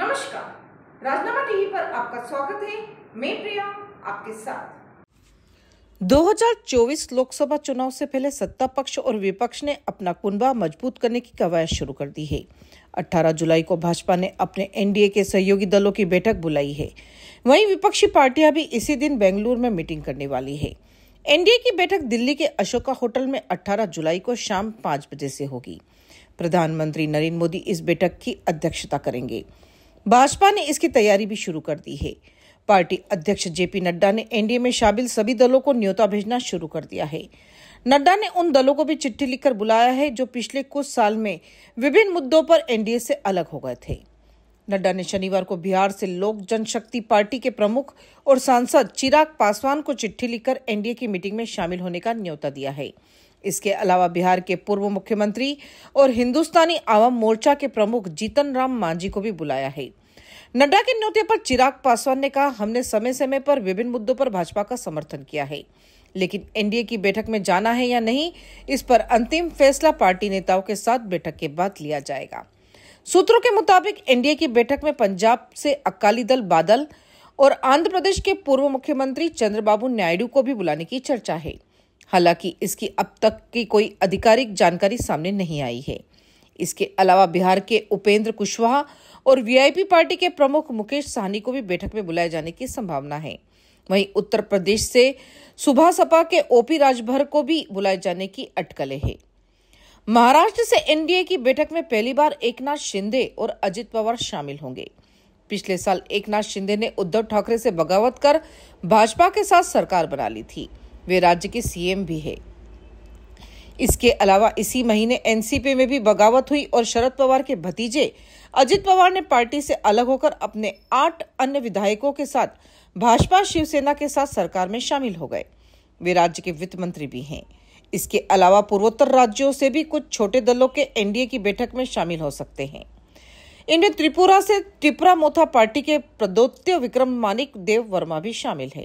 नमस्कार राजनामा टीवी पर आपका स्वागत है मैं प्रिया आपके साथ 2024 लोकसभा चुनाव से पहले सत्ता पक्ष और विपक्ष ने अपना कुनबा मजबूत करने की कवायद शुरू कर दी है 18 जुलाई को भाजपा ने अपने एनडीए के सहयोगी दलों की बैठक बुलाई है वहीं विपक्षी पार्टियां भी इसी दिन बेंगलुरु में मीटिंग करने वाली है एनडीए की बैठक दिल्ली के अशोका होटल में 18 जुलाई को शाम पाँच बजे से होगी प्रधानमंत्री नरेंद्र मोदी इस बैठक की अध्यक्षता करेंगे भाजपा ने इसकी तैयारी भी शुरू कर दी है पार्टी अध्यक्ष जेपी नड्डा ने एनडीए में शामिल सभी दलों को न्योता भेजना शुरू कर दिया है नड्डा ने उन दलों को भी चिट्ठी लिखकर बुलाया है जो पिछले कुछ साल में विभिन्न मुद्दों पर एनडीए से अलग हो गए थे नड्डा ने शनिवार को बिहार से लोक जनशक्ति पार्टी के प्रमुख और सांसद चिराग पासवान को चिट्ठी लिखकर एनडीए की मीटिंग में शामिल होने का न्योता दिया है इसके अलावा बिहार के पूर्व मुख्यमंत्री और हिंदुस्तानी आवाम मोर्चा के प्रमुख जीतन राम मांझी को भी बुलाया है नड्डा के न्योते पर चिराग पासवान ने कहा हमने समय समय पर विभिन्न मुद्दों पर भाजपा का समर्थन किया है लेकिन एनडीए की बैठक में जाना है या नहीं इस पर अंतिम फैसला पार्टी नेताओं के साथ बैठक के बाद लिया जाएगा सूत्रों के मुताबिक एनडीए की बैठक में पंजाब से अकाली दल बादल और आंध्र प्रदेश के पूर्व मुख्यमंत्री चंद्रबाबू नायडू को भी बुलाने की चर्चा है हालांकि इसकी अब तक की कोई आधिकारिक जानकारी सामने नहीं आई है इसके अलावा बिहार के उपेंद्र कुशवाहा और वीआईपी पार्टी के प्रमुख मुकेश सहनी को भी बैठक में बुलाए जाने की संभावना है वहीं उत्तर प्रदेश से सुबह सपा के ओपी राजभर को भी बुलाए जाने की अटकलें हैं महाराष्ट्र से एनडीए की बैठक में पहली बार एकनाथ शिंदे और अजित पवार शामिल होंगे पिछले साल एकनाथ शिंदे ने उद्धव ठाकरे से बगावत कर भाजपा के साथ सरकार बना ली थी वे राज्य के सीएम भी है इसके अलावा इसी महीने एनसीपी में भी बगावत हुई और शरद पवार के भतीजे अजित पवार ने पार्टी से अलग होकर अपने आठ अन्य विधायकों के साथ भाजपा शिवसेना के साथ सरकार में शामिल हो गए वे राज्य के वित्त मंत्री भी हैं इसके अलावा पूर्वोत्तर राज्यों से भी कुछ छोटे दलों के एनडीए की बैठक में शामिल हो सकते हैं इनमें त्रिपुरा से त्रिपुरा मोथा पार्टी के प्रदोत्य विक्रम मानिक देव वर्मा भी शामिल है